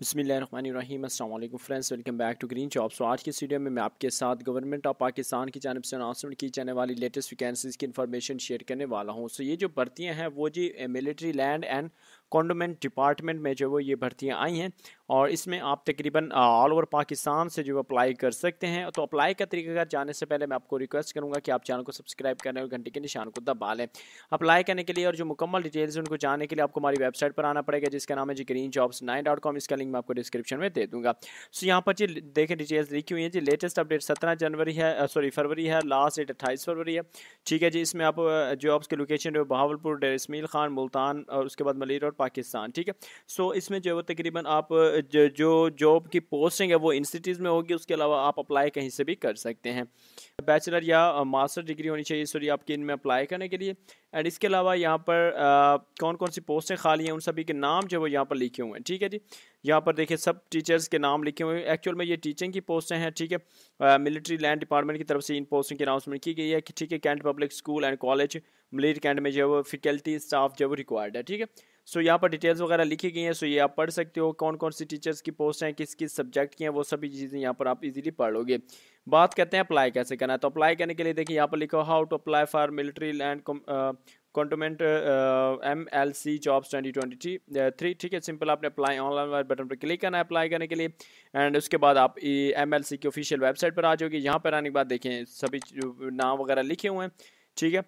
बसमीम friends welcome back to green chop so आज की स्टीडियो में मैं आपके साथ गवर्नमेंट ऑफ पाकिस्तान की जानब से अनाउंसमेंट की जाने वाली लेटेस्ट वैकेंसीज़ की इन्फॉर्मेशन शेयर करने वाला हूँ सो ये जो भर्तियाँ हैं वो जी military land and cantonment department में जो वो ये भर्तियाँ आई हैं और इसमें आप तकरीबन ऑल ओवर पाकिस्तान से जो अप्लाई कर सकते हैं तो अप्लाई का तरीकाकार जानने से पहले मैं आपको रिक्वेस्ट करूँगा कि आप चैनल को सब्सक्राइब करें और घंटे के निशान को दबा लें अप्लाई करने के लिए और जो मुकम्मल डिटेल्स उनको जानने के लिए आपको हमारी वेबसाइट पर आना पड़ेगा जिसका नाम है जी green jobs nine dot com इसका लिंक मैं आपको डिस्क्रिप्शन में दे दूँगा सो यहाँ पर जी देखें डिटेल्स लिखी हुई है जी लेटेस्ट अपडेट सत्रह जनवरी है सॉरी फरवरी है लास्ट डेट अट्ठाईस फरवरी है ठीक है जी इसमें आप जॉब्स की लोकेशन है बहावलपुर डेर खान मुल्तान और उसके बाद मलिर और पाकिस्तान ठीक है सो इसमें जो है तकरीबन आप जो जो जॉब की पोस्टिंग है वो इंस्टीट्यूट में होगी उसके अलावा आप अप्लाई कहीं से भी कर सकते हैं बैचलर या मास्टर डिग्री होनी चाहिए सॉरी आपके इनमें अप्लाई करने के लिए एंड इसके अलावा यहाँ पर आ, कौन कौन सी पोस्टें खाली हैं उन सभी के नाम जो वो यहाँ पर लिखे हुए हैं ठीक है जी यहाँ पर देखिए सब टीचर्स के नाम लिखे हुए हैं एक्चुअल में ये टीचिंग की पोस्टें हैं ठीक है मिलिट्री लैंड डिपार्टमेंट की तरफ से इन पोस्टों की अनाउंसमेंट की गई है कि ठीक है cantt public school and college मिलिट कैंट में जो है फैकल्टी स्टाफ जो रिक्वायर्ड है ठीक है सो यहाँ पर डिटेल्स वगैरह लिखी गई हैं सो ये आप पढ़ सकते हो कौन कौन सी टीचर्स की पोस्ट हैं किस किस सब्जेक्ट की हैं वो सभी चीज़ें यहाँ पर आप इजीली पढ़ लोगे बात करते हैं अप्लाई कैसे करना है तो अप्लाई करने के लिए देखिए यहाँ पर लिखो how to apply for military land cantonment M L C jobs twenty twenty three ठीक है सिंपल आपने अप्लाई ऑनलाइन बटन पर क्लिक करना है अप्लाई करने के लिए एंड उसके बाद आप एम एल सी की ऑफिशियल वेबसाइट पर आ जाओगे यहाँ पर आने के बाद देखें सभी नाम वगैरह लिखे हुए हैं ठीक है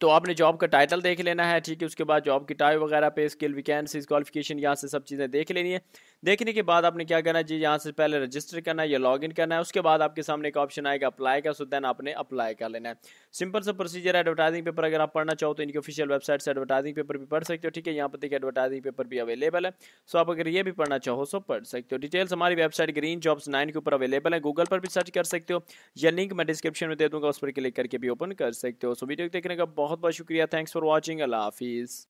तो आपने जॉब का टाइटल देख लेना है ठीक है उसके बाद जॉब की टाइप वगैरह पे स्किल वैकेंसीज क्वालिफिकेशन यहाँ से सब चीज़ें देख लेनी है देखने के बाद आपने क्या करना है जी यहाँ से पहले रजिस्टर करना है या लॉग इन करना है उसके बाद आपके सामने एक ऑप्शन आएगा अप्लाई का सो देन आपने अप्लाई कर लेना है सिंपल सा प्रोसीजर है एडवर्टाइजिंग पेपर अगर आप पढ़ना चाहो तो इनकी ऑफिशियल वेबसाइट से एडवर्टाइजिंग पेपर भी पढ़ सकते हो ठीक है यहाँ पर देखिए एडवर्टाइजिंग पेपर भी अवेलेबल है सो आप अगर ये भी पढ़ना चाहो सो तो पढ़ सकते हो डिटेल्स हमारी वेबसाइट ग्रीन जॉब्स नाइन के ऊपर अवेलेबल है गूगल पर भी सर्च कर सकते हो या लिंक मैं डिस्क्रिप्शन में दे दूंगा उस पर क्लिक करके भी ओपन कर सकते हो सो वीडियो देखने का बहुत बहुत शुक्रिया थैंक्स फॉर वॉचिंग अला हाफिज़